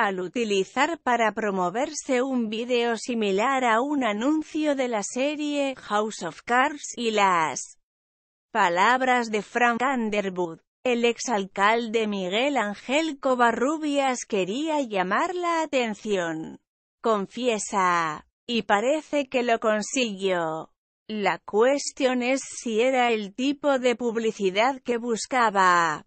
al utilizar para promoverse un video similar a un anuncio de la serie House of Cards y las palabras de Frank Underwood. El exalcalde Miguel Ángel Covarrubias quería llamar la atención. Confiesa. Y parece que lo consiguió. La cuestión es si era el tipo de publicidad que buscaba.